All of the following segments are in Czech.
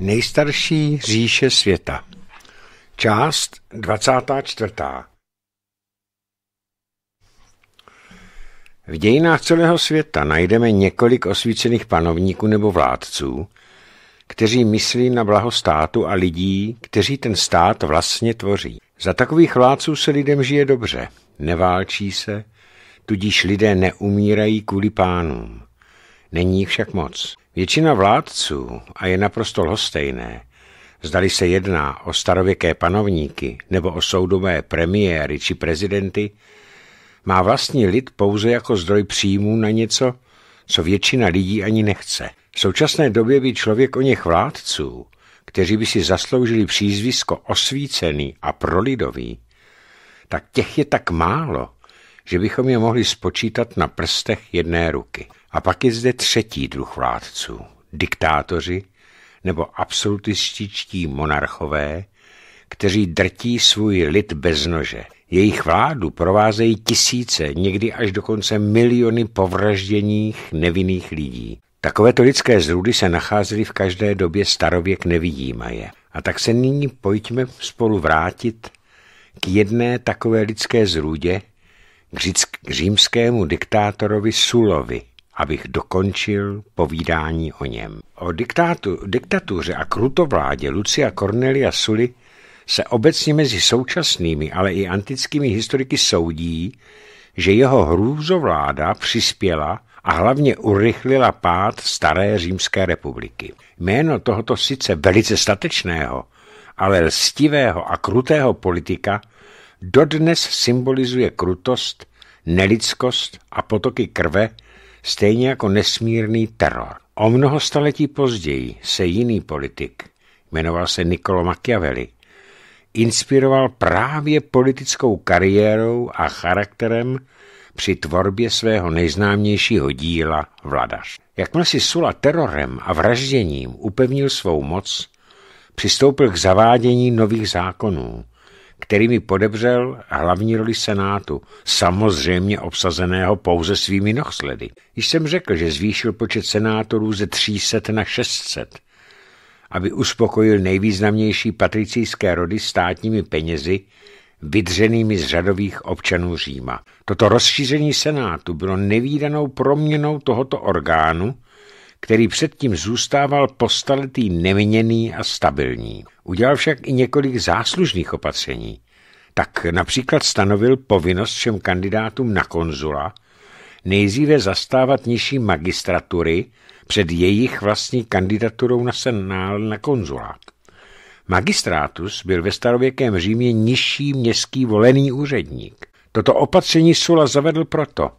Nejstarší říše světa. Část 24. V dějinách celého světa najdeme několik osvícených panovníků nebo vládců, kteří myslí na blaho státu a lidí, kteří ten stát vlastně tvoří. Za takových vládců se lidem žije dobře, neválčí se, tudíž lidé neumírají kvůli pánům. Není jich však moc. Většina vládců, a je naprosto lhostejné, zdali se jedná o starověké panovníky nebo o soudobé premiéry či prezidenty, má vlastní lid pouze jako zdroj příjmů na něco, co většina lidí ani nechce. V současné době by člověk o něch vládců, kteří by si zasloužili přízvisko osvícený a prolidový, tak těch je tak málo, že bychom je mohli spočítat na prstech jedné ruky. A pak je zde třetí druh vládců, diktátoři nebo absolutističtí monarchové, kteří drtí svůj lid bez nože. Jejich vládu provázejí tisíce, někdy až dokonce miliony povražděních nevinných lidí. Takovéto lidské zrůdy se nacházely v každé době starověk nevidímaje. A tak se nyní pojďme spolu vrátit k jedné takové lidské zrůdě, k římskému diktátorovi Sulovi, abych dokončil povídání o něm. O diktátu, diktatuře a krutovládě Lucia Cornelia Sully se obecně mezi současnými, ale i antickými historiky soudí, že jeho hrůzovláda přispěla a hlavně urychlila pád staré římské republiky. Jméno tohoto sice velice statečného, ale lstivého a krutého politika dodnes symbolizuje krutost, nelidskost a potoky krve, stejně jako nesmírný teror. O mnoho staletí později se jiný politik, jmenoval se Niccolo Machiavelli, inspiroval právě politickou kariérou a charakterem při tvorbě svého nejznámějšího díla Vladař. Jakmile si Sula terorem a vražděním upevnil svou moc, přistoupil k zavádění nových zákonů – který mi podebřel hlavní roli Senátu, samozřejmě obsazeného pouze svými nohsledy. Již jsem řekl, že zvýšil počet senátorů ze 300 na 600, aby uspokojil nejvýznamnější patricijské rody státními penězi, vydřenými z řadových občanů Říma. Toto rozšíření senátu bylo nevýdanou proměnou tohoto orgánu, který předtím zůstával postaletý neměný a stabilní. Udělal však i několik záslužných opatření. Tak například stanovil povinnost všem kandidátům na konzula nejdříve zastávat nižší magistratury před jejich vlastní kandidaturou na senál na konzulát. Magistrátus byl ve starověkém Římě nižší městský volený úředník. Toto opatření Sula zavedl proto,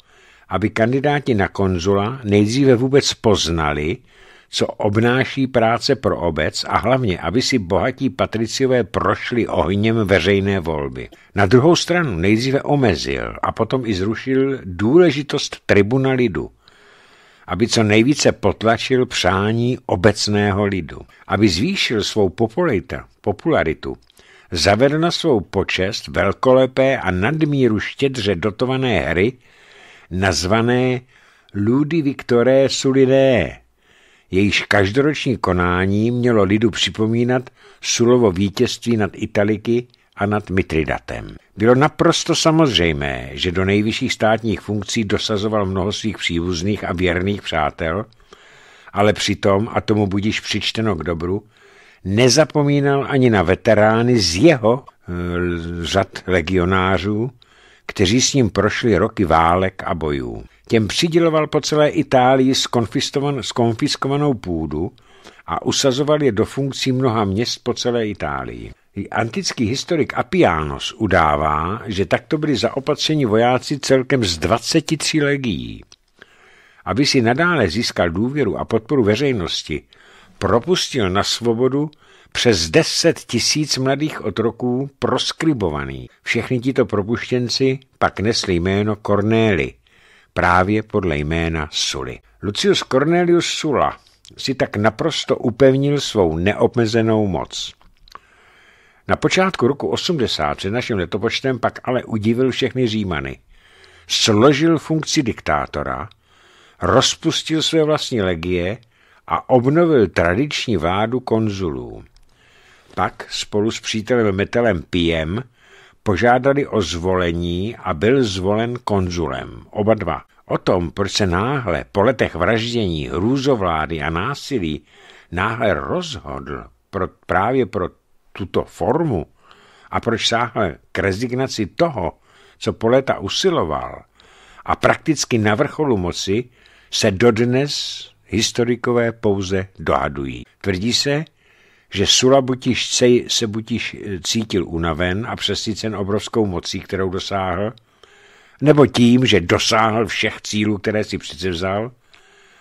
aby kandidáti na konzula nejdříve vůbec poznali, co obnáší práce pro obec a hlavně, aby si bohatí patriciové prošli ohněm veřejné volby. Na druhou stranu nejdříve omezil a potom i zrušil důležitost tribuna lidu, aby co nejvíce potlačil přání obecného lidu, aby zvýšil svou populita, popularitu, zavedl na svou počest velkolepé a nadmíru štědře dotované hry nazvané Ludy Victoré Sulidé, jejíž každoroční konání mělo lidu připomínat Sulovo vítězství nad Italiky a nad Mitridatem. Bylo naprosto samozřejmé, že do nejvyšších státních funkcí dosazoval mnoho svých příbuzných a věrných přátel, ale přitom, a tomu budíš přičteno k dobru, nezapomínal ani na veterány z jeho eh, řad legionářů, kteří s ním prošli roky válek a bojů. Těm přiděloval po celé Itálii skonfiskovanou půdu a usazoval je do funkcí mnoha měst po celé Itálii. Antický historik Apianos udává, že takto byli zaopatřeni vojáci celkem z 23 legií. Aby si nadále získal důvěru a podporu veřejnosti, propustil na svobodu přes 10 tisíc mladých otroků proskribovaný. Všechny tito propuštěnci pak nesli jméno Cornéli, právě podle jména Sully. Lucius Cornelius Sulla si tak naprosto upevnil svou neobmezenou moc. Na počátku roku 80 před naším letopočtem pak ale udivil všechny Římany. Složil funkci diktátora, rozpustil své vlastní legie a obnovil tradiční vládu konzulům. Pak spolu s přítelem Metelem Piem požádali o zvolení a byl zvolen konzulem, oba dva. O tom, proč se náhle po letech vraždění, hrůzovlády a násilí náhle rozhodl pro, právě pro tuto formu a proč sáhl k rezignaci toho, co po léta usiloval a prakticky na vrcholu moci, se dodnes historikové pouze dohadují. Tvrdí se, že Sula butiž se butiš eh, cítil unaven a přesycen obrovskou mocí, kterou dosáhl, nebo tím, že dosáhl všech cílů, které si přicevzal,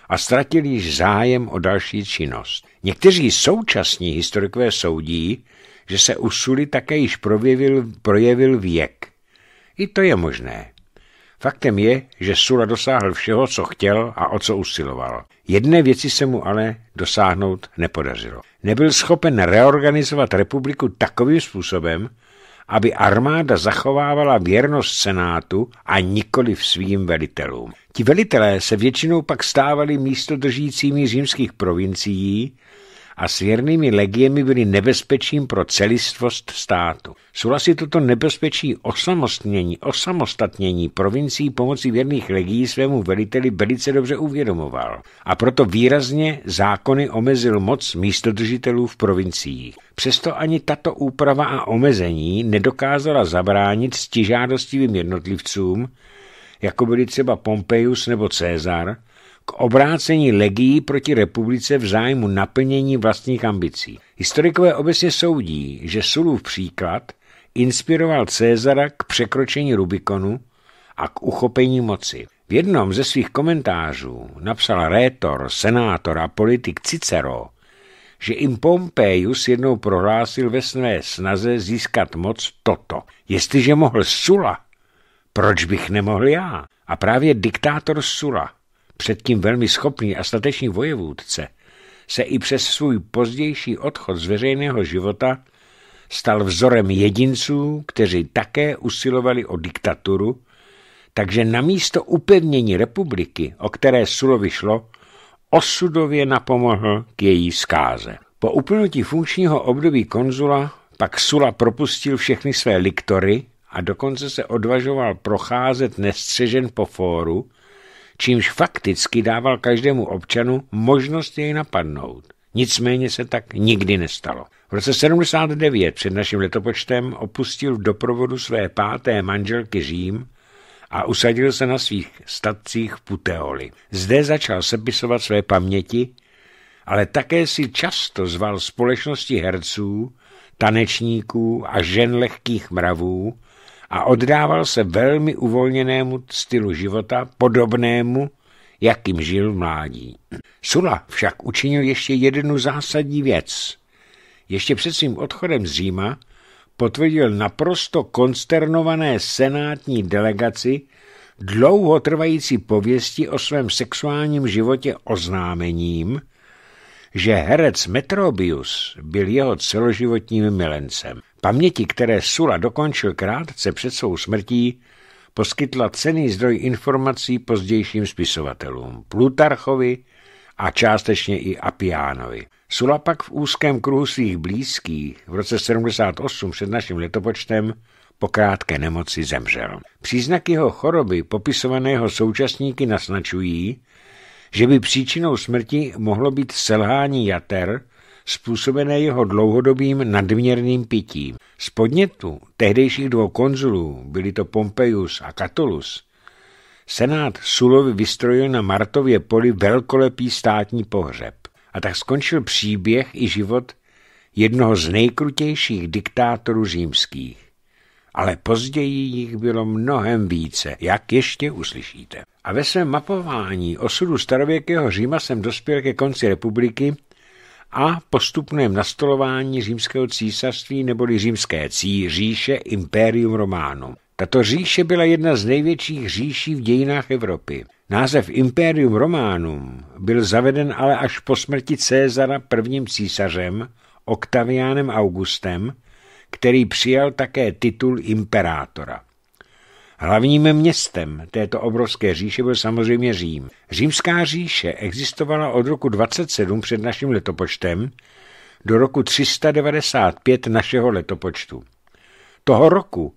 a ztratil již zájem o další činnost. Někteří současní historikové soudí, že se u Suly také již projevil, projevil věk. I to je možné. Faktem je, že Sula dosáhl všeho, co chtěl a o co usiloval. Jedné věci se mu ale dosáhnout nepodařilo nebyl schopen reorganizovat republiku takovým způsobem, aby armáda zachovávala věrnost senátu a nikoli v svým velitelům. Ti velitelé se většinou pak stávali místodržícími římských provincií, a s věrnými legiemi byly nebezpečím pro celistvost státu. Sulasi toto nebezpečí osamostnění, osamostatnění provincií pomocí věrných legií svému veliteli velice dobře uvědomoval a proto výrazně zákony omezil moc místodržitelů v provinciích. Přesto ani tato úprava a omezení nedokázala zabránit stižádostivým jednotlivcům, jako byli třeba Pompeius nebo Cezar, k obrácení legií proti republice v zájmu naplnění vlastních ambicí. Historikové obecně soudí, že Sulův příklad inspiroval Cézara k překročení Rubikonu a k uchopení moci. V jednom ze svých komentářů napsal rétor, senátor a politik Cicero, že jim Pompeius jednou prohlásil ve své snaze získat moc toto. Jestliže mohl Sula, proč bych nemohl já? A právě diktátor Sula předtím velmi schopný a statečný vojevůdce, se i přes svůj pozdější odchod z veřejného života stal vzorem jedinců, kteří také usilovali o diktaturu, takže namísto upevnění republiky, o které Sulovi šlo, osudově napomohl k její zkáze. Po uplnutí funkčního období konzula pak Sula propustil všechny své liktory a dokonce se odvažoval procházet nestřežen po fóru, čímž fakticky dával každému občanu možnost jej napadnout. Nicméně se tak nikdy nestalo. V roce 79 před naším letopočtem opustil v doprovodu své páté manželky Řím a usadil se na svých statcích v Puteoli. Zde začal sepisovat své paměti, ale také si často zval společnosti herců, tanečníků a žen lehkých mravů, a oddával se velmi uvolněnému stylu života, podobnému, jakým žil v mládí. Sula však učinil ještě jednu zásadní věc. Ještě před svým odchodem z Říma potvrdil naprosto konsternované senátní delegaci dlouhotrvající pověsti o svém sexuálním životě oznámením, že herec Metrobius byl jeho celoživotním milencem. Paměti, které Sula dokončil krátce před svou smrtí, poskytla cený zdroj informací pozdějším spisovatelům Plutarchovi a částečně i Apiánovi. Sula pak v úzkém kruhu svých blízkých v roce 78 před naším letopočtem po krátké nemoci zemřel. Příznaky jeho choroby popisovaného současníky naznačují, že by příčinou smrti mohlo být selhání jater způsobené jeho dlouhodobým nadměrným pitím. Z podnětu tehdejších dvou konzulů, byli to Pompeius a Catulus, senát Sulovi vystrojil na Martově poli velkolepý státní pohřeb. A tak skončil příběh i život jednoho z nejkrutějších diktátorů římských. Ale později jich bylo mnohem více, jak ještě uslyšíte. A ve svém mapování osudu starověkého Říma jsem dospěl ke konci republiky a postupném nastolování římského císařství neboli římské cí říše Imperium Románum. Tato říše byla jedna z největších říší v dějinách Evropy. Název Imperium Románum byl zaveden ale až po smrti Cézara prvním císařem, Octavianem Augustem, který přijal také titul imperátora. Hlavním městem této obrovské říše byl samozřejmě Řím. Římská říše existovala od roku 27 před naším letopočtem do roku 395 našeho letopočtu. Toho roku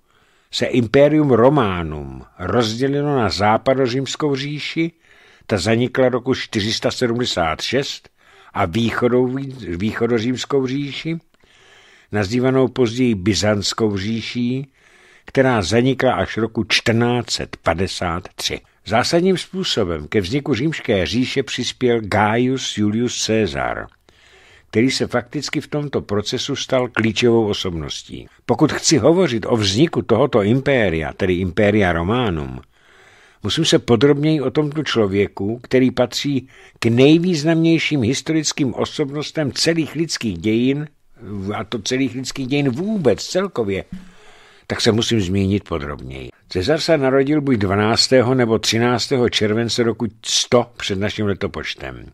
se Imperium Románum rozdělilo na západořímskou říši, ta zanikla roku 476, a východou, východořímskou říši, nazývanou později Byzantskou říší, která zanikla až roku 1453. Zásadním způsobem ke vzniku římské říše přispěl Gaius Julius Caesar, který se fakticky v tomto procesu stal klíčovou osobností. Pokud chci hovořit o vzniku tohoto impéria, tedy impéria Románum, musím se podrobněji o tomto člověku, který patří k nejvýznamnějším historickým osobnostem celých lidských dějin, a to celých lidských dějin vůbec celkově, tak se musím zmínit podrobněji. Cezar se narodil buď 12. nebo 13. července roku 100 před naším letopočtem.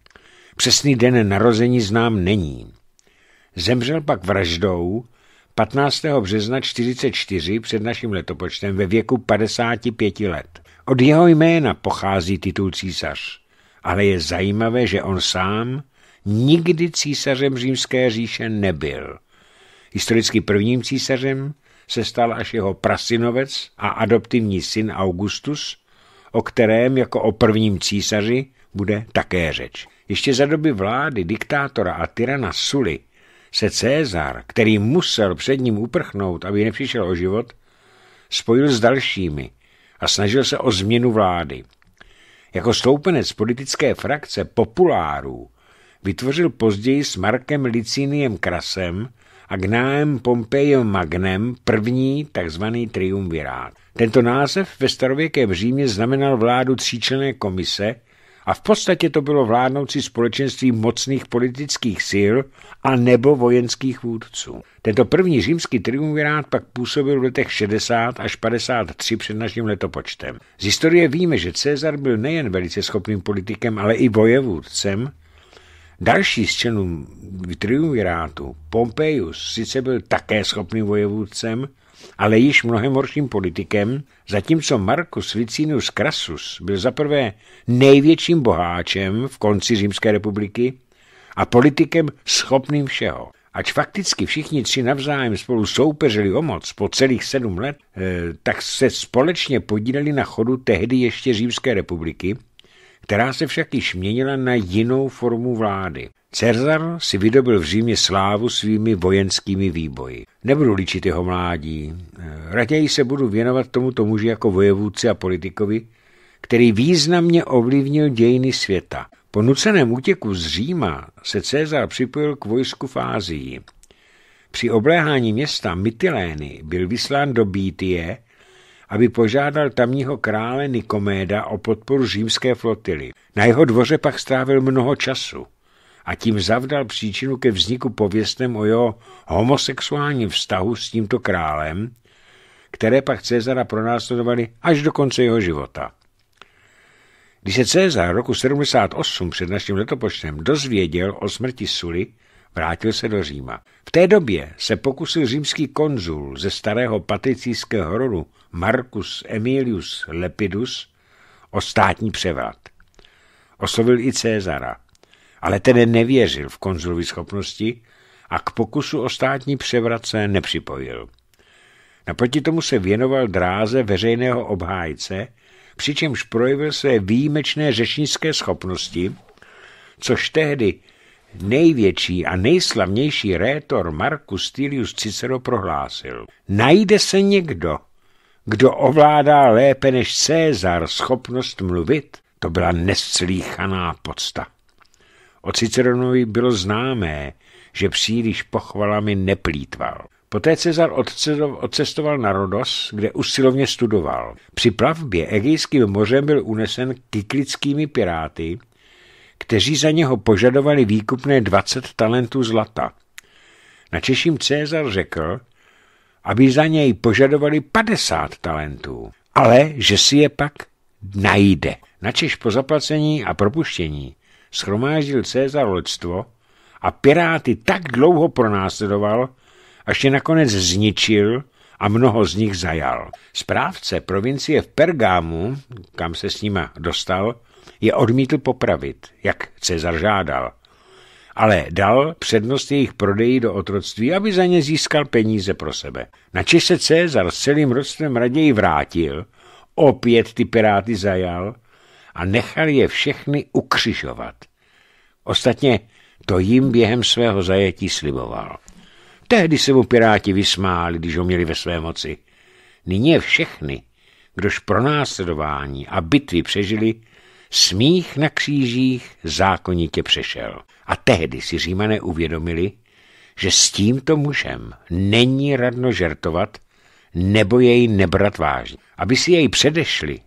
Přesný den narození znám není. Zemřel pak vraždou 15. března 44 před naším letopočtem ve věku 55 let. Od jeho jména pochází titul císař, ale je zajímavé, že on sám nikdy císařem římské říše nebyl. Historicky prvním císařem se stal až jeho prasinovec a adoptivní syn Augustus, o kterém jako o prvním císaři bude také řeč. Ještě za doby vlády diktátora a tyrana Sully se Cézar, který musel před ním uprchnout, aby nepřišel o život, spojil s dalšími a snažil se o změnu vlády. Jako stoupenec politické frakce populárů vytvořil později s Markem Liciniem Krasem a gnáem Pompejem Magnem první tzv. triumvirát. Tento název ve starověkém Římě znamenal vládu tříčlené komise a v podstatě to bylo vládnoucí společenství mocných politických sil a nebo vojenských vůdců. Tento první římský triumvirát pak působil v letech 60 až 53 před naším letopočtem. Z historie víme, že Cezar byl nejen velice schopným politikem, ale i vojevůdcem Další z členů triumvirátu, Pompeius, sice byl také schopný vojevůdcem, ale již mnohem horším politikem, zatímco Marcus Vicinus Crassus byl zaprvé největším boháčem v konci Římské republiky a politikem schopným všeho. Ač fakticky všichni tři navzájem spolu soupeřili o moc po celých sedm let, eh, tak se společně podíleli na chodu tehdy ještě Římské republiky která se však již měnila na jinou formu vlády. Cezar si vydobil v Římě slávu svými vojenskými výboji. Nebudu líčit jeho mládí. Eh, raději se budu věnovat tomuto muži jako vojevůdci a politikovi, který významně ovlivnil dějiny světa. Po nuceném útěku z Říma se Cezar připojil k vojsku v Ázii. Při obléhání města Mytilény byl vyslán do Bítie, aby požádal tamního krále Nikoméda o podporu římské flotily. Na jeho dvoře pak strávil mnoho času a tím zavdal příčinu ke vzniku pověstem o jeho homosexuálním vztahu s tímto králem, které pak Cezara pronásledovali až do konce jeho života. Když se Cezar roku 78 před naším letopočtem dozvěděl o smrti Sully vrátil se do Říma. V té době se pokusil římský konzul ze starého patricijského rodu Marcus Emilius Lepidus o státní převrat. Oslovil i Cezara, ale ten nevěřil v konzulovi schopnosti a k pokusu o státní převrat se nepřipojil. Naproti tomu se věnoval dráze veřejného obhájce, přičemž projevil své výjimečné řečnické schopnosti, což tehdy Největší a nejslavnější rétor Marcus Tilius Cicero prohlásil. Najde se někdo, kdo ovládá lépe než Cézar schopnost mluvit? To byla neslíchaná podsta. O Ciceronovi bylo známé, že příliš pochvalami neplýtval. Poté Cezar odcestoval na Rodos, kde usilovně studoval. Při plavbě Egejským mořem byl unesen kyklickými piráty kteří za něho požadovali výkupné 20 talentů zlata. Na Češím Cézar řekl, aby za něj požadovali 50 talentů, ale že si je pak najde. Na Češ po zaplacení a propuštění schromáždil Cézar lodstvo a Piráty tak dlouho pronásledoval, až je nakonec zničil a mnoho z nich zajal. Správce provincie v Pergámu, kam se s nima dostal, je odmítl popravit, jak Cezar žádal. Ale dal přednost jejich prodeji do otroctví, aby za ně získal peníze pro sebe. Na se Cezar s celým rodstvem raději vrátil, opět ty piráty zajal a nechal je všechny ukřižovat. Ostatně to jim během svého zajetí sliboval. Tehdy se mu piráti vysmáli, když ho měli ve své moci. Nyní je všechny, kdož následování a bitvy přežili, smích na křížích zákonitě přešel. A tehdy si římané uvědomili, že s tímto mužem není radno žertovat nebo jej nebrat vážně. Aby si jej předešli,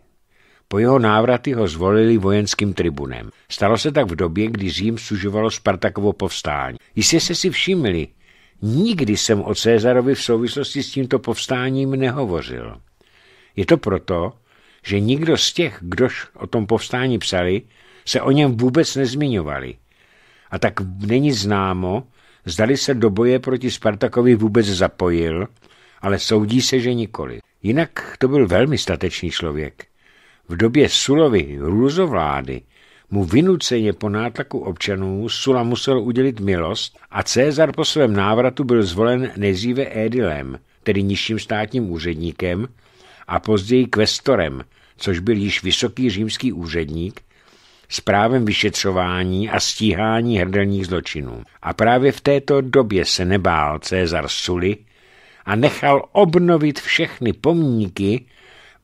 po jeho návraty ho zvolili vojenským tribunem. Stalo se tak v době, kdy Řím sužovalo Spartakovo povstání. Jistě se si všimli, nikdy jsem o Cézarovi v souvislosti s tímto povstáním nehovořil. Je to proto, že nikdo z těch, kdož o tom povstání psali, se o něm vůbec nezmiňovali. A tak není známo, zdali se do boje proti Spartakovi vůbec zapojil, ale soudí se, že nikoli. Jinak to byl velmi statečný člověk. V době Sulovy hrůzovlády mu vynuceně po nátlaku občanů Sula musel udělit milost a Cézar po svém návratu byl zvolen nejdříve edilem, tedy nižším státním úředníkem, a později kvestorem, což byl již vysoký římský úředník, s právem vyšetřování a stíhání hrdelních zločinů. A právě v této době se nebál Cezar Suli a nechal obnovit všechny pomníky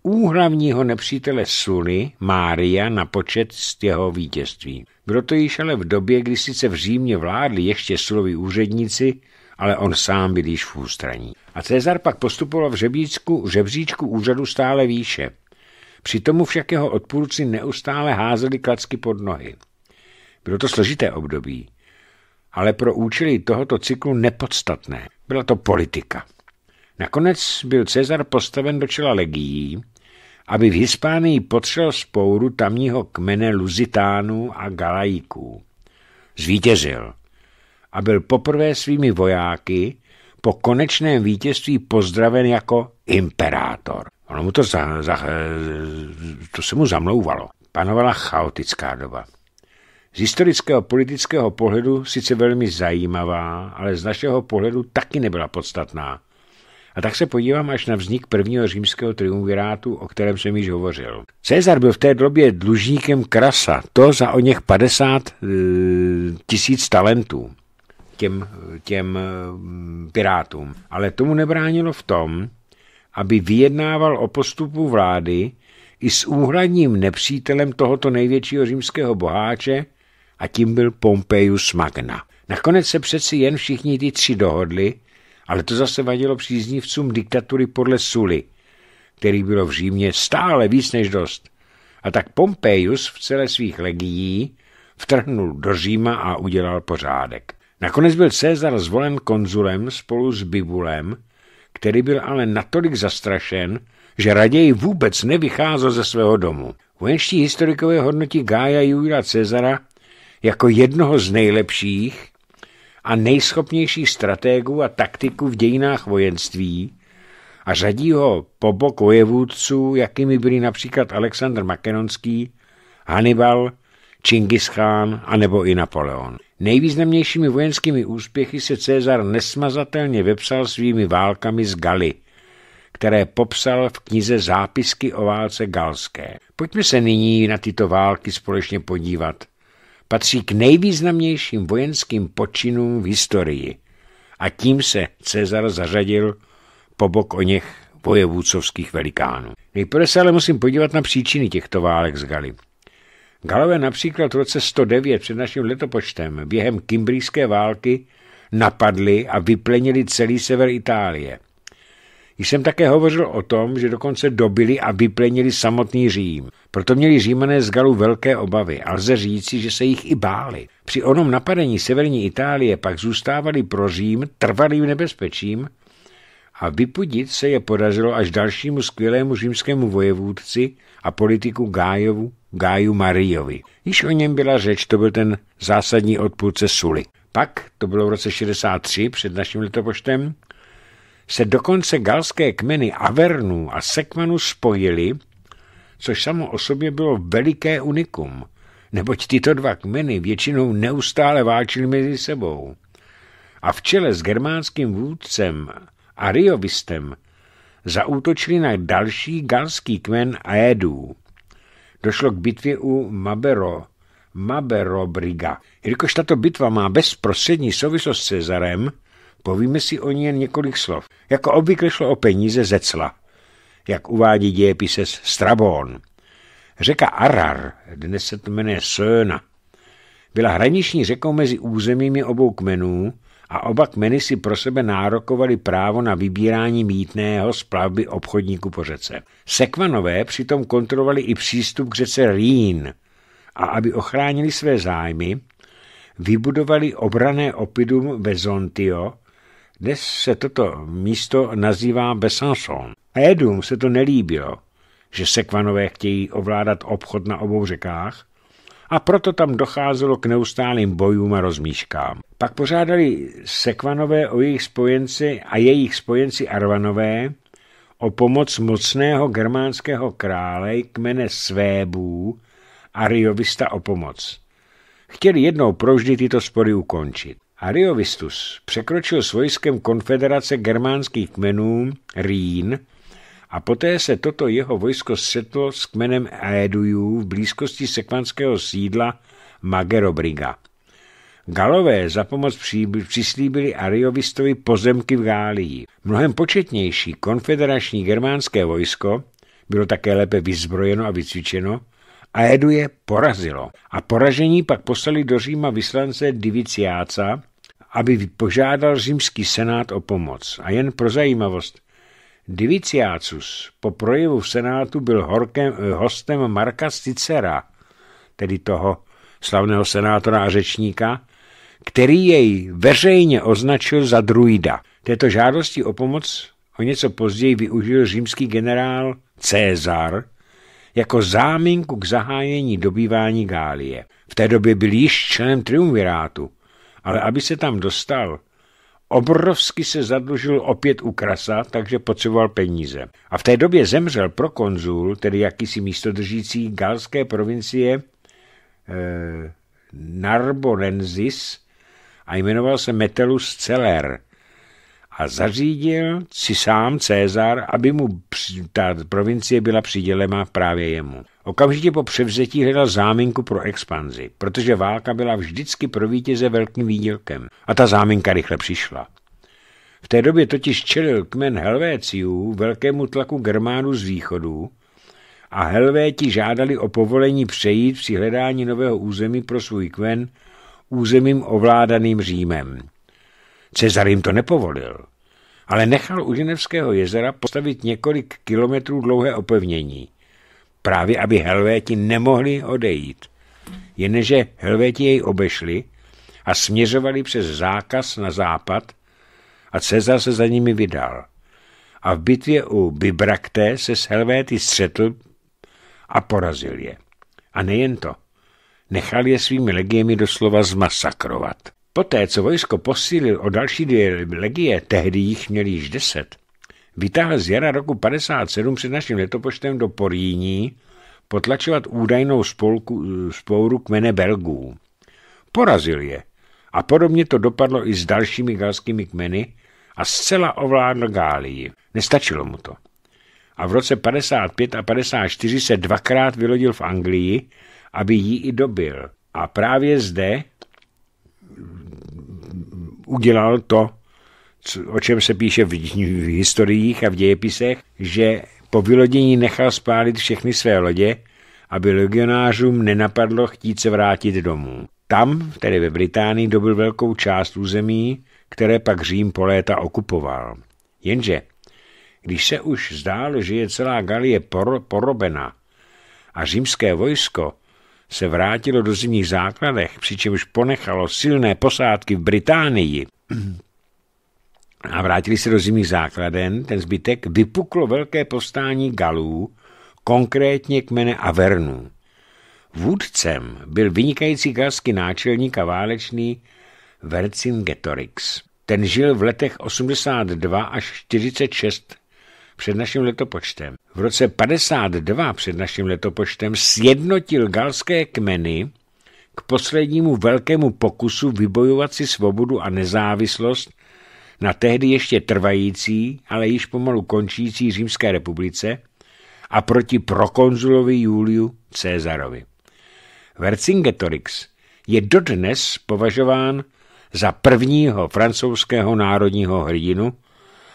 úhlavního nepřítele Suli, Mária, na počet z jeho vítězství. Bylo to již ale v době, kdy sice v Římě vládli ještě Sulovi úředníci, ale on sám byl již v ústraní. A Cezar pak postupoval v žebříčku, žebříčku úřadu stále výše. Přitomu však jeho odpůrci neustále házeli klacky pod nohy. Bylo to složité období, ale pro účely tohoto cyklu nepodstatné. Byla to politika. Nakonec byl Cezar postaven do čela legií, aby v Hispánii potřel spouru tamního kmene Luzitánů a Galajíků. Zvítězil a byl poprvé svými vojáky po konečném vítězství pozdraven jako imperátor. Ono mu to, za, za, to se mu zamlouvalo. Panovala chaotická doba. Z historického politického pohledu sice velmi zajímavá, ale z našeho pohledu taky nebyla podstatná. A tak se podívám až na vznik prvního římského triumvirátu, o kterém jsem již hovořil. Cezar byl v té době dlužníkem krasa, to za o něch 50 tisíc talentů těm, těm mm, pirátům. Ale tomu nebránilo v tom, aby vyjednával o postupu vlády i s úhradním nepřítelem tohoto největšího římského boháče, a tím byl Pompeius Magna. Nakonec se přeci jen všichni ty tři dohodli, ale to zase vadilo příznivcům diktatury podle Sully, který bylo v Římě stále víc než dost. A tak Pompeius v celé svých legií vtrhnul do Říma a udělal pořádek. Nakonec byl Cezar zvolen konzulem spolu s Bibulem, který byl ale natolik zastrašen, že raději vůbec nevycházel ze svého domu. Vojenští historikové hodnotí Gája Julia Cezara jako jednoho z nejlepších a nejschopnějších strategů a taktiků v dějinách vojenství a řadí ho po bok vojevůdců, jakými byli například Alexandr Makedonský, Hannibal, Čingis Khan a nebo i Napoleon. Nejvýznamnějšími vojenskými úspěchy se Cezar nesmazatelně vepsal svými válkami s Gali, které popsal v knize Zápisky o válce galské. Pojďme se nyní na tyto války společně podívat. Patří k nejvýznamnějším vojenským počinům v historii a tím se Cezar zařadil po bok o něch vojevůcovských velikánů. Nejprve se ale musím podívat na příčiny těchto válek s Gali. Galové například v roce 109 před naším letopočtem během kimbrijské války napadli a vyplenili celý sever Itálie. Již jsem také hovořil o tom, že dokonce dobili a vyplenili samotný Řím. Proto měli Římané z Galu velké obavy a lze říci, že se jich i báli. Při onom napadení severní Itálie pak zůstávali pro Řím trvalým nebezpečím a vypudit se je podařilo až dalšímu skvělému římskému vojevůdci a politiku Gájovu, Gáju Mariovi. Již o něm byla řeč, to byl ten zásadní odpůrce Suly. Pak, to bylo v roce 63 před naším letopočtem, se dokonce galské kmeny Avernů a Sekmanu spojily, což samo o sobě bylo veliké unikum, neboť tyto dva kmeny většinou neustále válčily mezi sebou. A v čele s germánským vůdcem Ariovistem zaútočili na další galský kmen Aedů. Došlo k bitvě u Mabero, Briga. Jelikož tato bitva má bezprostřední souvislost s Cezarem, povíme si o ní jen několik slov. Jako obvykle šlo o peníze ze cla, jak uvádí dějepises Strabon. Řeka Arar, dnes se to jmenuje Söna, byla hraniční řekou mezi územími obou kmenů a oba kmeny si pro sebe nárokovali právo na vybírání mítného z plavby obchodníku po řece. Sekvanové přitom kontrolovali i přístup k řece Rýn a aby ochránili své zájmy, vybudovali obrané opidum Bezontio, dnes se toto místo nazývá Besançon. Edum se to nelíbilo, že sekvanové chtějí ovládat obchod na obou řekách, a proto tam docházelo k neustálým bojům a rozmíškám. Pak požádali Sekvanové o jejich spojenci a jejich spojenci Arvanové o pomoc mocného germánského krále kmene Svébů a Riovista o pomoc. Chtěli jednou proždy tyto spory ukončit. Ariovistus překročil s vojskem konfederace germánských kmenů Rín a poté se toto jeho vojsko setlo s kmenem Aedujů v blízkosti sekvanského sídla Magerobriga. Galové za pomoc přislíbili Ariovistovi pozemky v Gálii. Mnohem početnější konfederační germánské vojsko bylo také lépe vyzbrojeno a vycvičeno a Edu je porazilo. A poražení pak poslali do Říma vyslance Diviciáca, aby požádal římský senát o pomoc. A jen pro zajímavost, Diviciácus po projevu v Senátu byl horkem, eh, hostem Marka Sticera, tedy toho slavného senátora a řečníka, který jej veřejně označil za druida. Této žádosti o pomoc o něco později využil římský generál Cézar jako záminku k zahájení dobývání Gálie. V té době byl již členem triumvirátu, ale aby se tam dostal, Obrovsky se zadlužil opět u Krasa, takže potřeboval peníze. A v té době zemřel prokonzul, tedy jakýsi místodržící galské provincie eh, Narbonensis a jmenoval se Metelus Celer a zařídil si sám Cézar, aby mu ta provincie byla přidělena právě jemu. Okamžitě po převzetí hledal záminku pro expanzi, protože válka byla vždycky pro vítěze velkým výdělkem a ta záminka rychle přišla. V té době totiž čelil kmen Helvéciů velkému tlaku Germánů z východu a Helvéti žádali o povolení přejít při hledání nového území pro svůj kmen územím ovládaným Římem. Cezar jim to nepovolil, ale nechal u Ženevského jezera postavit několik kilometrů dlouhé opevnění, právě aby Helvéti nemohli odejít. Jenže Helvéti jej obešli a směřovali přes zákaz na západ a Cezar se za nimi vydal. A v bitvě u Bibrakte se s Helvéty střetl a porazil je. A nejen to, nechal je svými legiemi doslova zmasakrovat. Poté, co vojsko posílil o další dvě legie, tehdy jich měl již deset, vytáhl z jara roku 57 před naším letopočtem do Poríní potlačovat údajnou spolku, spouru kmene Belgů. Porazil je a podobně to dopadlo i s dalšími galskými kmeny a zcela ovládl Gálii. Nestačilo mu to. A v roce 55 a 54 se dvakrát vylodil v Anglii, aby ji i dobil. A právě zde udělal to, o čem se píše v, v historiích a v dějepisech, že po vylodění nechal spálit všechny své lodě, aby legionářům nenapadlo chtít se vrátit domů. Tam, tedy ve Británii, dobil velkou část území, které pak Řím po léta okupoval. Jenže, když se už zdálo, že je celá Galie por- porobena a římské vojsko se vrátilo do zimních základech, přičemž ponechalo silné posádky v Británii a vrátili se do zimních základen, ten zbytek vypuklo velké povstání Galů, konkrétně kmene Avernů. Vůdcem byl vynikající galský náčelník a válečný Vercingetorix. Ten žil v letech 82 až 46 před naším letopočtem. V roce 52 před naším letopočtem sjednotil galské kmeny k poslednímu velkému pokusu vybojovat si svobodu a nezávislost na tehdy ještě trvající, ale již pomalu končící Římské republice a proti prokonzulovi Juliu Cezarovi. Vercingetorix je dodnes považován za prvního francouzského národního hrdinu,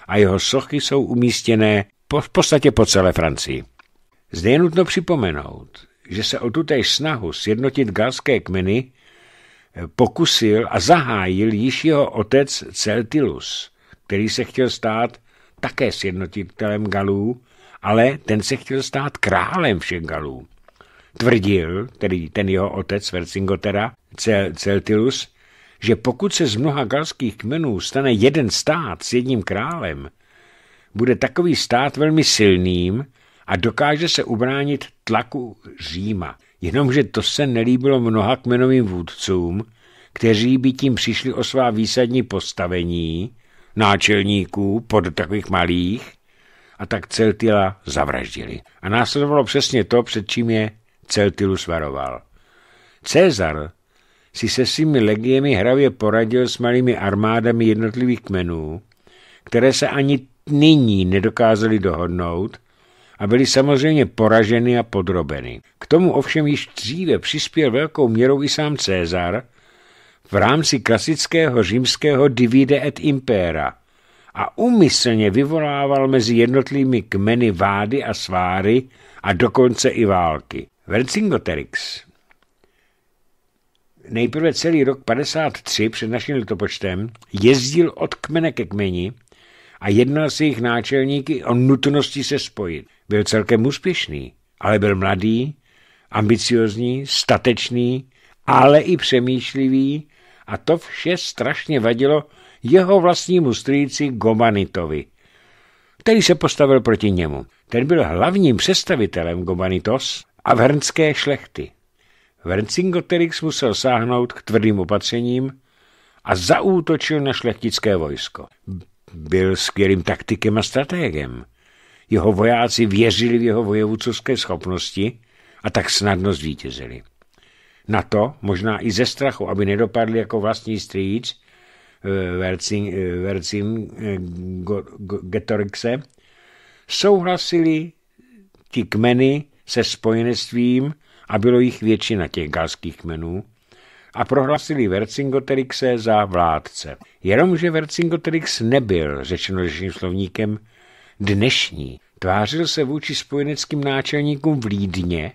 a jeho sochy jsou umístěné po, v podstatě po celé Francii. Zde je nutno připomenout, že se o tutéž snahu sjednotit galské kmeny eh, pokusil a zahájil již jeho otec Celtilus, který se chtěl stát také sjednotitelem Galů, ale ten se chtěl stát králem všech Galů. Tvrdil, tedy ten jeho otec Vercingotera, Celtilus, že pokud se z mnoha galských kmenů stane jeden stát s jedním králem, bude takový stát velmi silným a dokáže se ubránit tlaku Říma. Jenomže to se nelíbilo mnoha kmenovým vůdcům, kteří by tím přišli o svá výsadní postavení, náčelníků pod takových malých, a tak Celtila zavraždili. A následovalo přesně to, před čím je Celtilus varoval. Cezar si se svými legiemi hravě poradil s malými armádami jednotlivých kmenů, které se ani nyní nedokázaly dohodnout a byly samozřejmě poraženy a podrobeny. K tomu ovšem již dříve přispěl velkou měrou i sám Cézar v rámci klasického římského divide et impera a umyslně vyvolával mezi jednotlivými kmeny vády a sváry a dokonce i války. Vercingoterix nejprve celý rok 53 před naším letopočtem jezdil od kmene ke kmeni a jednal s jejich náčelníky o nutnosti se spojit. Byl celkem úspěšný, ale byl mladý, ambiciozní, statečný, ale i přemýšlivý a to vše strašně vadilo jeho vlastnímu strýci Gomanitovi, který se postavil proti němu. Ten byl hlavním představitelem Gomanitos a vrnské šlechty. Vercingoterix musel sáhnout k tvrdým opatřením a zaútočil na šlechtické vojsko. Byl skvělým taktikem a strategem. Jeho vojáci věřili v jeho vojevůcovské schopnosti a tak snadno zvítězili. Na to, možná i ze strachu, aby nedopadli jako vlastní strýc, eh, Vercin, eh, eh, souhlasili ti kmeny se spojenstvím a bylo jich většina těch galských kmenů, a prohlasili Vercingetorixé za vládce. Jenomže Vercingetorix nebyl, řečeno dnešním slovníkem, dnešní. Tvářil se vůči spojeneckým náčelníkům v Lídně,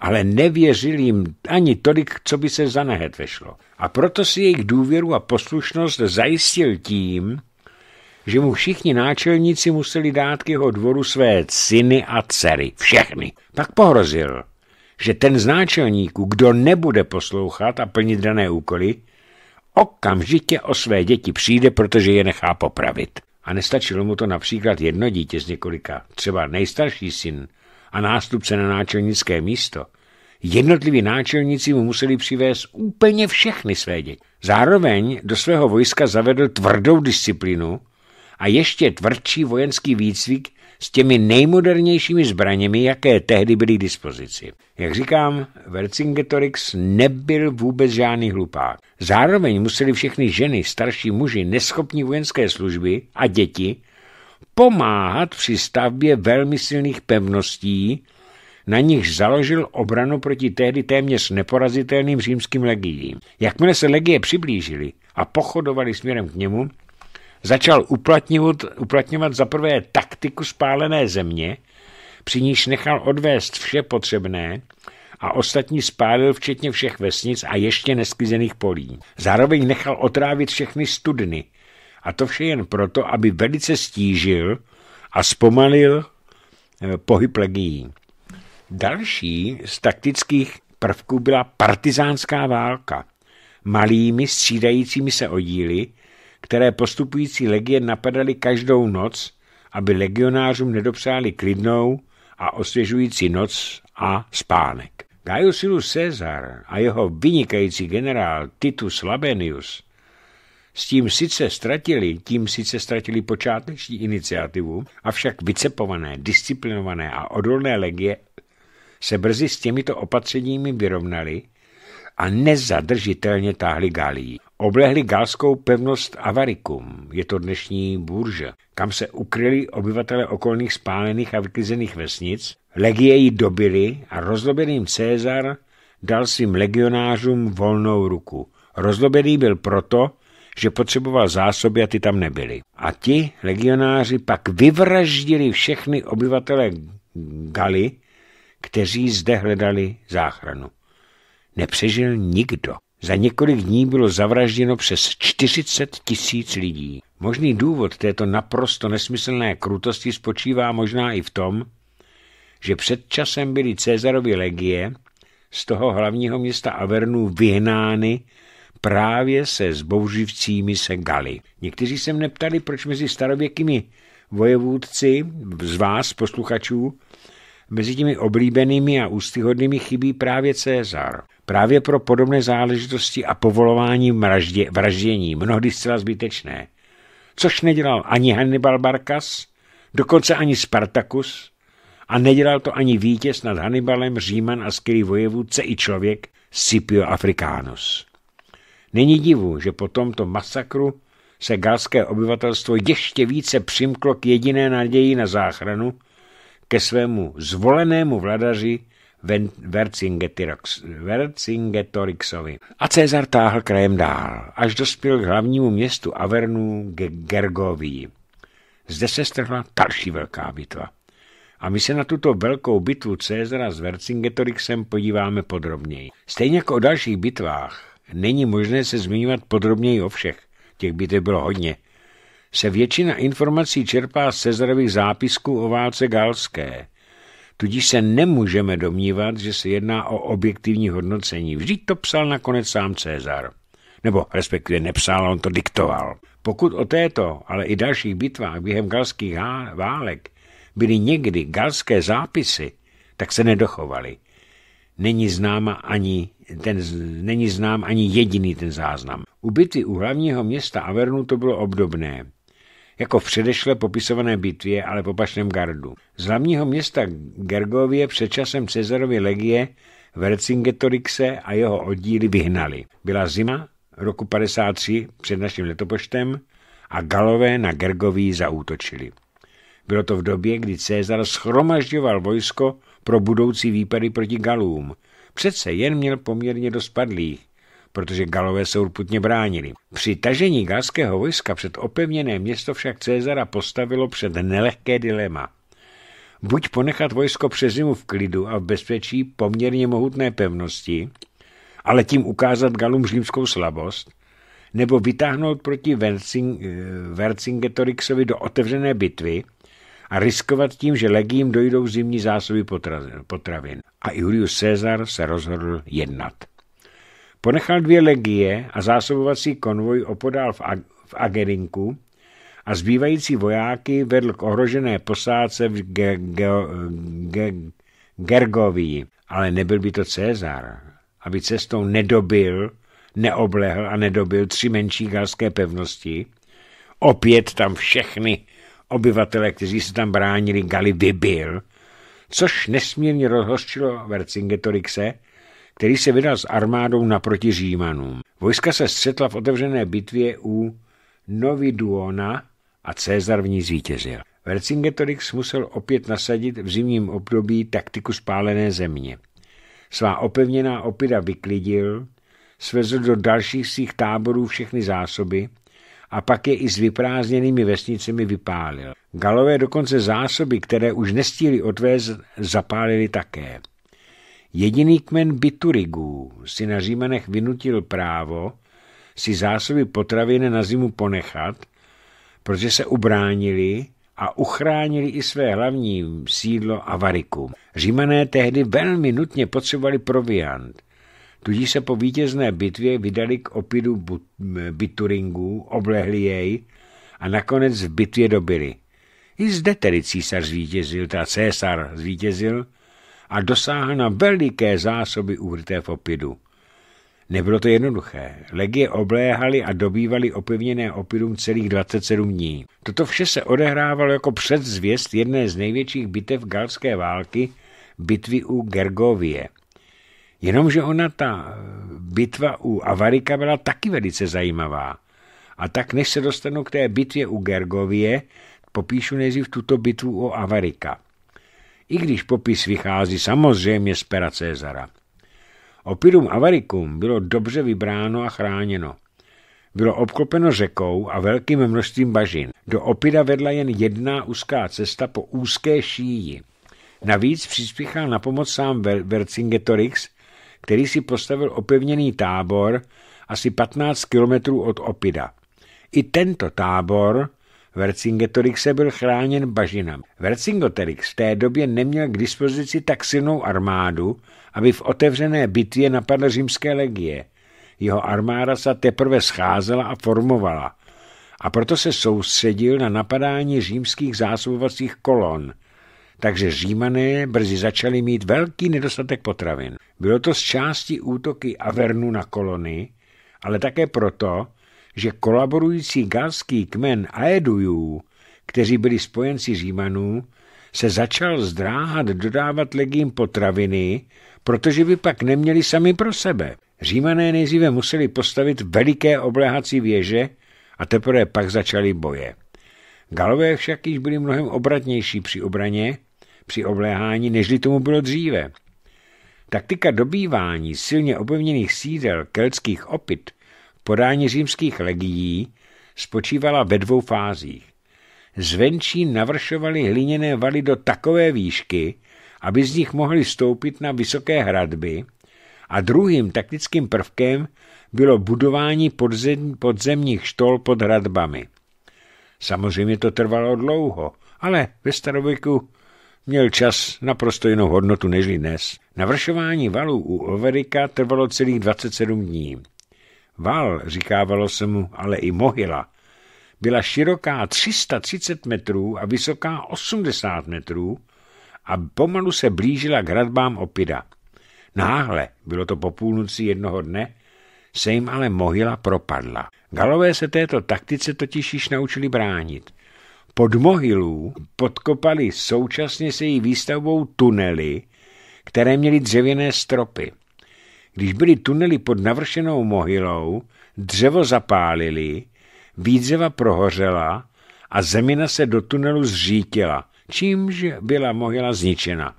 ale nevěřil jim ani tolik, co by se za nehet vešlo. A proto si jejich důvěru a poslušnost zajistil tím, že mu všichni náčelníci museli dát k jeho dvoru své syny a dcery. Všechny. Pak pohrozil, že ten z náčelníků, kdo nebude poslouchat a plnit dané úkoly, okamžitě o své děti přijde, protože je nechá popravit. A nestačilo mu to například jedno dítě z několika, třeba nejstarší syn a nástupce na náčelnické místo. Jednotliví náčelníci mu museli přivést úplně všechny své děti. Zároveň do svého vojska zavedl tvrdou disciplínu a ještě tvrdší vojenský výcvik s těmi nejmodernějšími zbraněmi, jaké tehdy byly k dispozici. Jak říkám, Vercingetorix nebyl vůbec žádný hlupák. Zároveň museli všechny ženy, starší muži, neschopní vojenské služby a děti pomáhat při stavbě velmi silných pevností, na nich založil obranu proti tehdy téměř neporazitelným římským legiím. Jakmile se legie přiblížily a pochodovali směrem k němu, začal uplatňovat, uplatňovat zaprvé taktiku spálené země, při níž nechal odvést vše potřebné a ostatní spálil včetně všech vesnic a ještě nesklizených polí. Zároveň nechal otrávit všechny studny a to vše jen proto, aby velice stížil a zpomalil eh, pohyb legií. Další z taktických prvků byla partizánská válka. Malými střídajícími se oddíly, které postupující legie napadaly každou noc, aby legionářům nedopřáli klidnou a osvěžující noc a spánek. Gaius Julius Caesar a jeho vynikající generál Titus Labenius s tím sice ztratili, tím sice ztratili počáteční iniciativu, avšak vycepované, disciplinované a odolné legie se brzy s těmito opatřeními vyrovnali a nezadržitelně táhli Galii. Oblehli galskou pevnost Avarikum, je to dnešní Burža, kam se ukryli obyvatele okolních spálených a vyklizených vesnic, legie ji dobili a rozlobeným Cézar dal svým legionářům volnou ruku. Rozlobený byl proto, že potřeboval zásoby a ty tam nebyly. A ti legionáři pak vyvraždili všechny obyvatele Gali, kteří zde hledali záchranu. Nepřežil nikdo. Za několik dní bylo zavražděno přes 40 tisíc lidí. Možný důvod této naprosto nesmyslné krutosti spočívá možná i v tom, že před časem byly Cezarovi legie z toho hlavního města Avernu vyhnány právě se zbouřivcími se Gali. Někteří se mne ptali, proč mezi starověkými vojevůdci z vás, posluchačů, mezi těmi oblíbenými a ústyhodnými chybí právě Cezar právě pro podobné záležitosti a povolování vraždě, vraždění, mnohdy zcela zbytečné. Což nedělal ani Hannibal Barkas, dokonce ani Spartacus a nedělal to ani vítěz nad Hannibalem, Říman a skvělý vojevůdce i člověk Scipio Africanus. Není divu, že po tomto masakru se galské obyvatelstvo ještě více přimklo k jediné naději na záchranu, ke svému zvolenému vladaři Vercingetorixovi. A Cezar táhl krajem dál, až dospěl k hlavnímu městu Avernu Gergovii. Zde se strhla další velká bitva. A my se na tuto velkou bitvu Cezara s Vercingetorixem podíváme podrobněji. Stejně jako o dalších bitvách, není možné se zmiňovat podrobněji o všech. Těch bitev bylo hodně. Se většina informací čerpá z Cezarových zápisků o válce galské tudíž se nemůžeme domnívat, že se jedná o objektivní hodnocení. Vždyť to psal nakonec sám Cezar. Nebo respektive nepsal, on to diktoval. Pokud o této, ale i dalších bitvách během galských válek byly někdy galské zápisy, tak se nedochovaly. Není, známa ani ten, není znám ani jediný ten záznam. U bitvy u hlavního města Avernu to bylo obdobné jako v předešle popisované bitvě, ale v opačném gardu. Z hlavního města Gergovie před časem Cezarovy legie v Recingetorixe a jeho oddíly vyhnali. Byla zima roku 53 před naším letopočtem a Galové na Gergoví zaútočili. Bylo to v době, kdy Cezar schromažďoval vojsko pro budoucí výpady proti Galům. Přece jen měl poměrně dost padlých, protože Galové se urputně bránili. Při tažení galského vojska před opevněné město však Cezara postavilo před nelehké dilema. Buď ponechat vojsko přes zimu v klidu a v bezpečí poměrně mohutné pevnosti, ale tím ukázat Galům římskou slabost, nebo vytáhnout proti Vercing, Vercingetorixovi do otevřené bitvy a riskovat tím, že legím dojdou zimní zásoby potravin. A Julius Caesar se rozhodl jednat. Ponechal dvě legie a zásobovací konvoj opodál v, Ag- v Agerinku a zbývající vojáky vedl k ohrožené posádce v Ge- Ge- Ge- Gergovii. Ale nebyl by to Cezar, aby cestou nedobil, neoblehl a nedobil tři menší galské pevnosti. Opět tam všechny obyvatele, kteří se tam bránili, Gali vybil, což nesmírně rozhořčilo Vercingetorixe, který se vydal s armádou naproti Římanům. Vojska se střetla v otevřené bitvě u Novi Duona a Cezar v ní zvítězil. Vercingetorix musel opět nasadit v zimním období taktiku spálené země. Svá opevněná opida vyklidil, svezl do dalších svých táborů všechny zásoby a pak je i s vyprázdněnými vesnicemi vypálil. Galové dokonce zásoby, které už nestíli odvést, zapálili také. Jediný kmen Biturigů si na Římanech vynutil právo si zásoby potravin na zimu ponechat, protože se ubránili a uchránili i své hlavní sídlo Avarikum. Římané tehdy velmi nutně potřebovali proviant, tudíž se po vítězné bitvě vydali k opidu Bituringů, oblehli jej a nakonec v bitvě dobili. I zde tedy císař zvítězil, ta César zvítězil a dosáhla veliké zásoby uvryté v opidu. Nebylo to jednoduché. Legie obléhali a dobývali opevněné opidum celých 27 dní. Toto vše se odehrávalo jako předzvěst jedné z největších bitev galské války, bitvy u Gergovie. Jenomže ona, ta eh, bitva u Avarika, byla taky velice zajímavá. A tak, než se dostanu k té bitvě u Gergovie, popíšu nejdřív tuto bitvu u Avarika i když popis vychází samozřejmě z pera Cezara. Opidum avaricum bylo dobře vybráno a chráněno. Bylo obklopeno řekou a velkým množstvím bažin. Do Opida vedla jen jedna úzká cesta po úzké šíji. Navíc přispěchal na pomoc sám Vercingetorix, který si postavil opevněný tábor asi 15 kilometrů od Opida. I tento tábor Vercingetorix byl chráněn bažinami. Vercingetorix v té době neměl k dispozici tak silnou armádu, aby v otevřené bitvě napadl římské legie. Jeho armáda se teprve scházela a formovala a proto se soustředil na napadání římských zásobovacích kolon – takže římané brzy začali mít velký nedostatek potravin. Bylo to z části útoky Avernu na kolony, ale také proto, že kolaborující galský kmen Aedujů, kteří byli spojenci Římanů, se začal zdráhat dodávat legím potraviny, protože by pak neměli sami pro sebe. Římané nejdříve museli postavit veliké obléhací věže a teprve pak začaly boje. Galové však již byli mnohem obratnější při obraně, při obléhání, nežli tomu bylo dříve. Taktika dobývání silně opevněných sídel keltských opit Podání římských legií spočívala ve dvou fázích. Zvenčí navršovali hliněné valy do takové výšky, aby z nich mohli stoupit na vysoké hradby, a druhým taktickým prvkem bylo budování podzem, podzemních štol pod hradbami. Samozřejmě to trvalo dlouho, ale ve starověku měl čas naprosto jinou hodnotu než dnes. Navršování valů u Overika trvalo celých 27 dní. Val, říkávalo se mu, ale i mohyla, byla široká 330 metrů a vysoká 80 metrů a pomalu se blížila k hradbám Opida. Náhle, bylo to po půlnoci jednoho dne, se jim ale mohyla propadla. Galové se této taktice totiž již naučili bránit. Pod mohylů podkopali současně se její výstavbou tunely, které měly dřevěné stropy. Když byly tunely pod navršenou mohylou, dřevo zapálili, výdřeva prohořela a zemina se do tunelu zřítila, čímž byla mohyla zničena.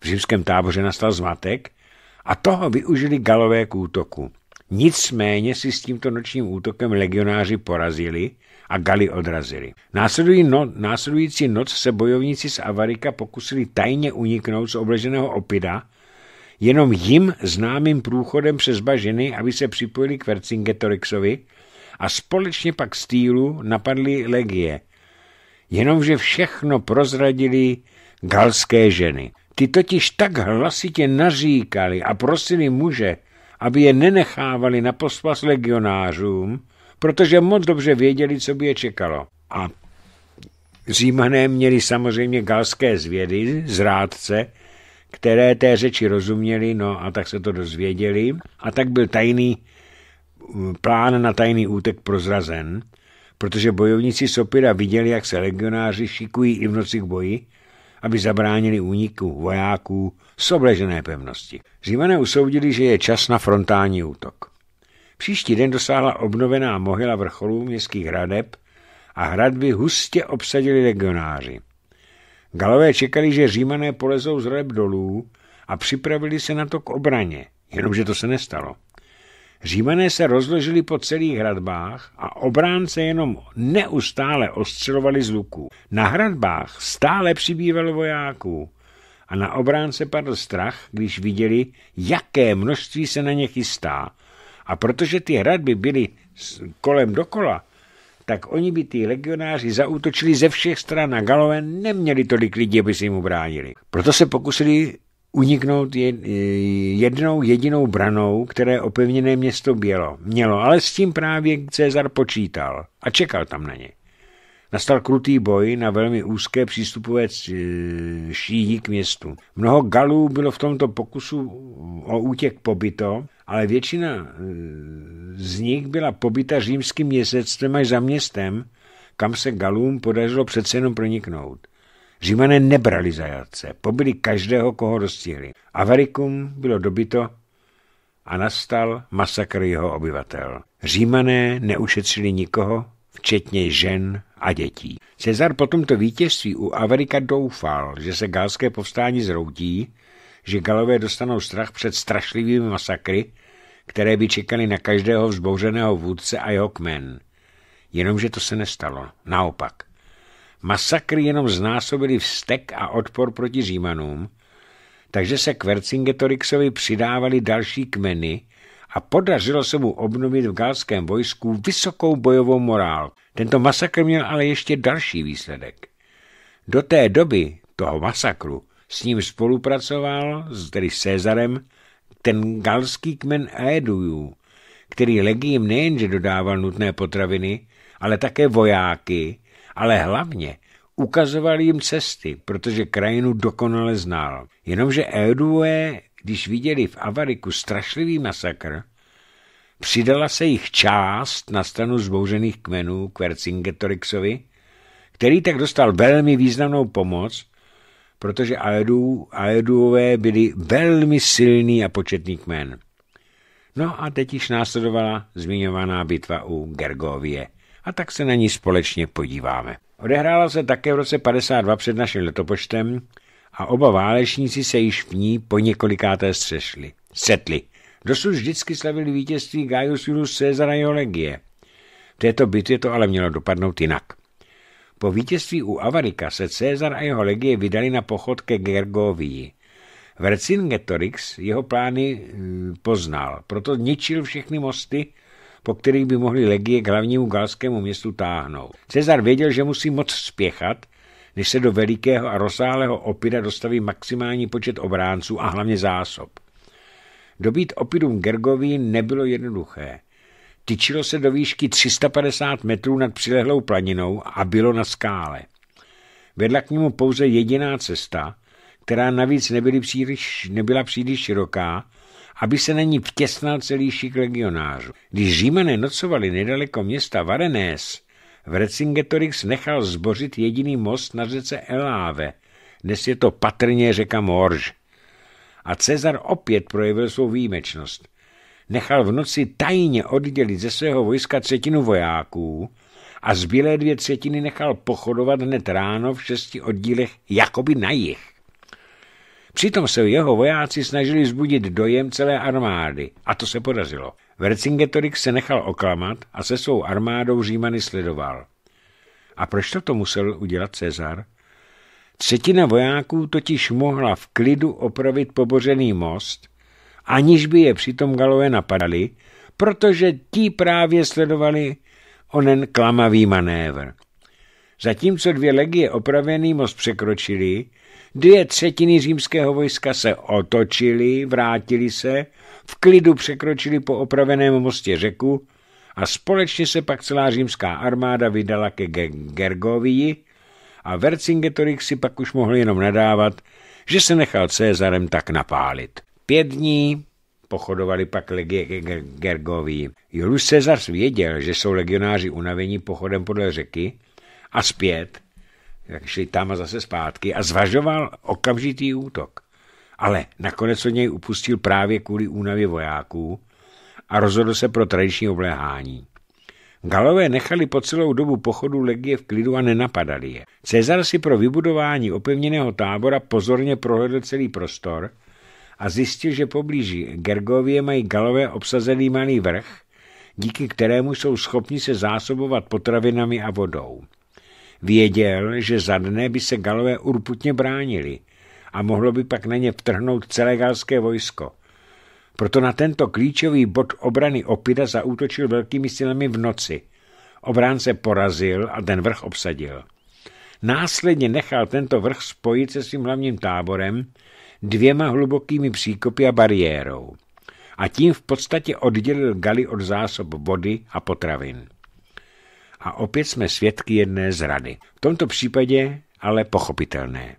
V římském táboře nastal zmatek a toho využili galové k útoku. Nicméně si s tímto nočním útokem legionáři porazili a Gali odrazili. No, následující noc se bojovníci z Avarika pokusili tajně uniknout z obleženého opida jenom jim známým průchodem přes bažiny, aby se připojili k Vercingetorixovi a společně pak z týlu napadli legie. Jenomže všechno prozradili galské ženy. Ty totiž tak hlasitě naříkali a prosili muže, aby je nenechávali na pospas legionářům, protože moc dobře věděli, co by je čekalo. A římané měli samozřejmě galské zvědy, zrádce, které té řeči rozuměli, no a tak se to dozvěděli. A tak byl tajný mm, plán na tajný útek prozrazen, protože bojovníci Sopira viděli, jak se legionáři šikují i v noci k boji, aby zabránili úniku vojáků z obležené pevnosti. Římané usoudili, že je čas na frontální útok. Příští den dosáhla obnovená mohyla vrcholů městských hradeb a hradby hustě obsadili legionáři. Galové čekali, že římané polezou z reb dolů a připravili se na to k obraně, jenomže to se nestalo. Římané se rozložili po celých hradbách a obránce jenom neustále ostřelovali z luku. Na hradbách stále přibývalo vojáků a na obránce padl strach, když viděli, jaké množství se na ně chystá. A protože ty hradby byly kolem dokola, tak oni by ty legionáři zautočili ze všech stran a Galové neměli tolik lidí, aby si jim ubránili. Proto se pokusili uniknout eh, jednou jedinou branou, které opevněné město bělo. Mělo, ale s tím právě Cezar počítal a čekal tam na ně. Nastal krutý boj na velmi úzké přístupové e, šíji k městu. Mnoho Galů bylo v tomto pokusu o útěk pobyto, ale většina e, z nich byla pobyta římským městectvem až za městem, kam se Galům podařilo přece jenom proniknout. Římané nebrali zajatce, pobili každého, koho dostihli. Avaricum bylo dobyto a nastal masakr jeho obyvatel. Římané neušetřili nikoho, včetně žen a dětí. Cezar po tomto vítězství u Averika doufal, že se galské povstání zroutí, že galové dostanou strach před strašlivými masakry, které by čekaly na každého vzbouřeného vůdce a jeho kmen. Jenomže to se nestalo. Naopak. Masakry jenom znásobily vztek a odpor proti Římanům, takže se k Vercingetorixovi přidávali další kmeny, a podařilo se mu obnovit v gálském vojsku vysokou bojovou morál. Tento masakr měl ale ještě další výsledek. Do té doby toho masakru s ním spolupracoval, tedy s Cezarem, ten galský kmen Aedujů, který legím nejenže dodával nutné potraviny, ale také vojáky, ale hlavně ukazoval jim cesty, protože krajinu dokonale znal. Jenomže Eudue když viděli v Avariku strašlivý masakr, přidala se jich část na stranu zbouřených kmenů Vercingetorixovi, který tak dostal velmi významnou pomoc, protože Aedů, Aeduové byli velmi silný a početný kmen. No a teď již následovala zmiňovaná bitva u Gergovie a tak se na ní společně podíváme. Odehrála se také v roce 52 před naším letopočtem, a oba válečníci se již v ní po několikáté střešli, setli. Dosud vždycky slavili vítězství Gaius Julius Caesara jeho legie. V této bitvě to ale mělo dopadnout jinak. Po vítězství u Avarika se Cezar a jeho legie vydali na pochod ke Gergovii. Vercingetorix jeho plány e, poznal, proto ničil všechny mosty, po kterých by mohly legie k hlavnímu galskému městu táhnout. Cezar věděl, že musí moc spěchat než se do velikého a rozsáhlého opida dostaví maximální počet obránců a hlavně zásob. Dobít opidum Gergoví nebylo jednoduché. Tyčilo se do výšky 350 metrů nad přilehlou planinou a bylo na skále. Vedla k němu pouze jediná cesta, která navíc příliš, nebyla příliš široká, aby se na ní vtěsnal celý šik legionářů. Když římané nocovali nedaleko města Varenés, v nechal zbořit jediný most na řece Eláve, dnes je to patrně řeka Morž. A Cezar opět projevil svou výjimečnost. Nechal v noci tajně oddělit ze svého vojska třetinu vojáků a zbylé dvě třetiny nechal pochodovat hned ráno v šesti oddílech jakoby na jich. Přitom se jeho vojáci snažili zbudit dojem celé armády a to se podařilo. Vercingetorix se nechal oklamat a se svou armádou Římany sledoval. A proč to musel udělat Cezar? Třetina vojáků totiž mohla v klidu opravit pobořený most, aniž by je přitom galové napadali, protože ti právě sledovali onen klamavý manévr. Zatímco dvě legie opravený most překročili, Dvě třetiny římského vojska se otočili, vrátili se, v klidu překročili po opraveném mostě řeku a společně se pak celá římská armáda vydala ke Gergovii a Vercingetorix si pak už mohl jenom nadávat, že se nechal Cezarem tak napálit. Pět dní pochodovali pak legie ke Gergovii. Julius Cezar věděl, že jsou legionáři unavení pochodem podle řeky a zpět, tak šli tam a zase zpátky a zvažoval okamžitý útok. Ale nakonec od něj upustil právě kvůli únavě vojáků a rozhodl se pro tradiční obléhání. Galové nechali po celou dobu pochodu legie v klidu a nenapadali je. Cezar si pro vybudování opevněného tábora pozorně prohledl celý prostor a zjistil, že poblíž Gergovie mají Galové obsazený malý vrch, díky kterému jsou schopni se zásobovat potravinami a vodou. Věděl, že za dne by se Galové urputně bránili a mohlo by pak na ně vtrhnout celé galské vojsko. Proto na tento klíčový bod obrany Opida zaútočil velkými silami v noci. Obránce porazil a ten vrch obsadil. Následně nechal tento vrch spojit se svým hlavním táborem dvěma hlubokými příkopy a bariérou. A tím v podstatě oddělil Gali od zásob vody a potravin a opět jsme svědky jedné zrady. V tomto případě ale pochopitelné.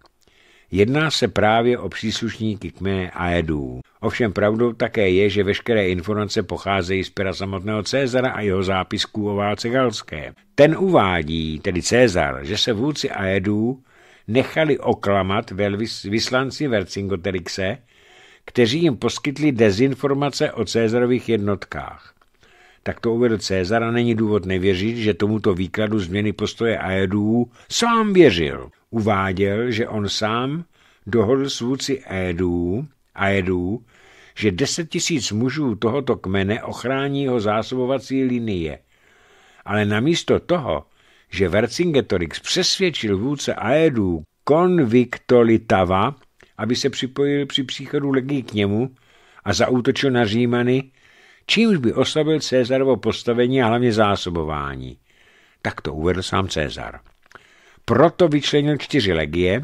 Jedná se právě o příslušníky a jedů. Ovšem pravdou také je, že veškeré informace pocházejí z pera samotného Cezara a jeho zápisků o válce galské. Ten uvádí, tedy Cezar, že se vůdci Aedů nechali oklamat vyslanci Vercingoterixe, kteří jim poskytli dezinformace o Cezarových jednotkách tak to uvedl Cezar a není důvod nevěřit, že tomuto výkladu změny postoje Aedů sám věřil. Uváděl, že on sám dohodl s vůdci Aedů, Aedů, že deset tisíc mužů tohoto kmene ochrání jeho zásobovací linie. Ale namísto toho, že Vercingetorix přesvědčil vůdce Aedů Konviktolitava, aby se připojil při příchodu legí k němu a zautočil na Římany, čímž by oslabil Cezarovo postavení a hlavně zásobování. Tak to uvedl sám Cezar. Proto vyčlenil čtyři legie,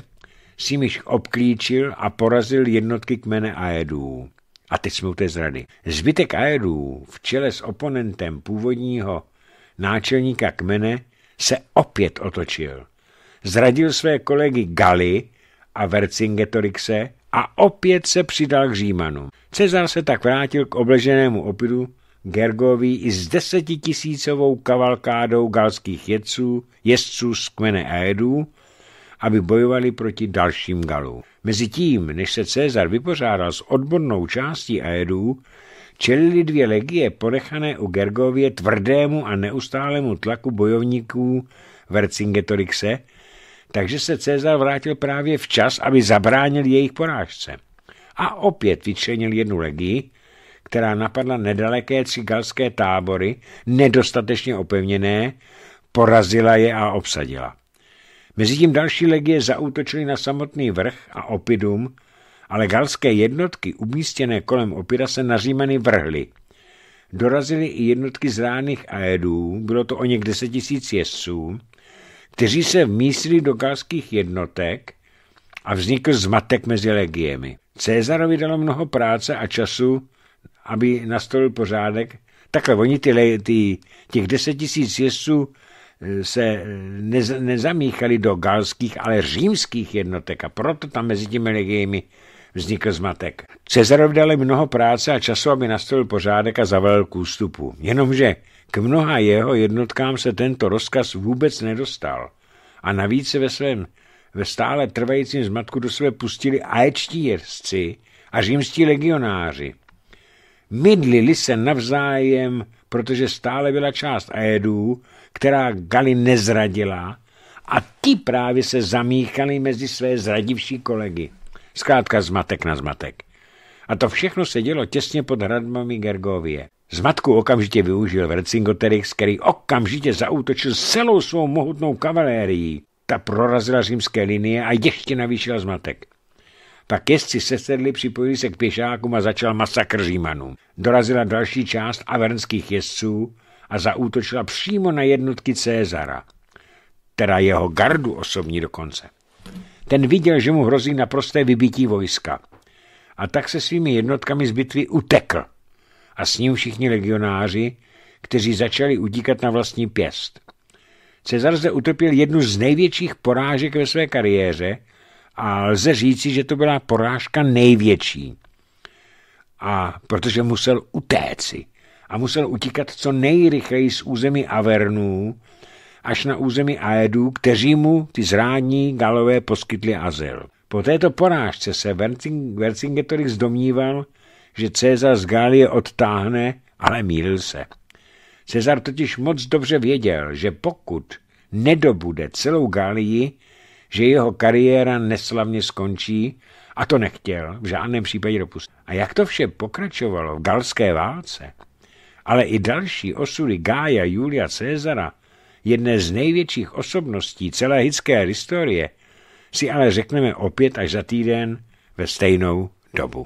s nimiž obklíčil a porazil jednotky kmene Aedů. A teď jsme u té zrady. Zbytek Aedů v čele s oponentem původního náčelníka kmene se opět otočil. Zradil své kolegy Gali, a Vercingetorixe a opět se přidal k Římanům. Cezar se tak vrátil k obleženému opidu Gergovi i s desetitisícovou kavalkádou galských jedců, jezdců z kmene Aedů, aby bojovali proti dalším Galům. Mezitím, než se Cezar vypořádal s odbornou částí Aedů, čelili dvě legie ponechané u Gergově tvrdému a neustálému tlaku bojovníků Vercingetorixe takže se Cezar vrátil právě včas, aby zabránil jejich porážce. A opět vyčlenil jednu legii, která napadla nedaleké cigalské tábory, nedostatečně opevněné, porazila je a obsadila. Mezitím další legie zaútočily na samotný vrch a Opidum, ale galské jednotky umístěné kolem Opida se na Římany vrhly. Dorazily i jednotky zráných aedů, bylo to o něk 10 tisíc jezdců, kteří se vmístili do galských jednotek a vznikl zmatek mezi legiemi. Cezarovi dalo mnoho práce a času, aby nastolil pořádek. Takhle oni ty, ty, těch deset tisíc jezdců eh, se eh, nez, nezamíchali do galských, ale římských jednotek a proto tam mezi těmi legiemi vznikl zmatek. Cezarovi dali mnoho práce a času, aby nastolil pořádek a zavelel k ústupu. Jenomže k mnoha jeho jednotkám se tento rozkaz vůbec nedostal a navíc se ve svém ve stále trvajícím zmatku do sebe pustili aječtí jezdci a římští legionáři. Mydlili se navzájem, protože stále byla část aedů, která Gali nezradila a ti právě se zamíchali mezi své zradivší kolegy. Zkrátka zmatek na zmatek. A to všechno se dělo těsně pod hradbami Gergovie. Zmatku okamžitě využil Vercingetorix, který okamžitě zaútočil celou svou mohutnou kavalérií. Ta prorazila římské linie a ještě navýšila zmatek. Pak jezdci sedli, připojili se k pěšákům a začal masakr Římanů. Dorazila další část avernských jezdců a zaútočila přímo na jednotky Cézara, teda jeho gardu osobní dokonce. Ten viděl, že mu hrozí naprosté vybití vojska a tak se svými jednotkami z bitvy utekl a s ním všichni legionáři, kteří začali utíkat na vlastní pěst. Cezar zde utrpěl jednu z největších porážek ve své kariéře a lze říci, že to byla porážka největší. A protože musel utéci a musel utíkat co nejrychleji z území Avernů až na území Aedů, kteří mu ty zrádní galové poskytli azyl. Po této porážce se Vercingetorix domníval, že Cezar z Gálie odtáhne, ale mýlil se. Cezar totiž moc dobře věděl, že pokud nedobude celou Gálii, že jeho kariéra neslavně skončí a to nechtěl v žádném případě dopustit. A jak to vše pokračovalo v galské válce, ale i další osudy Gája Julia Cezara, jedné z největších osobností celé hitské historie, si ale řekneme opět až za týden ve stejnou dobu.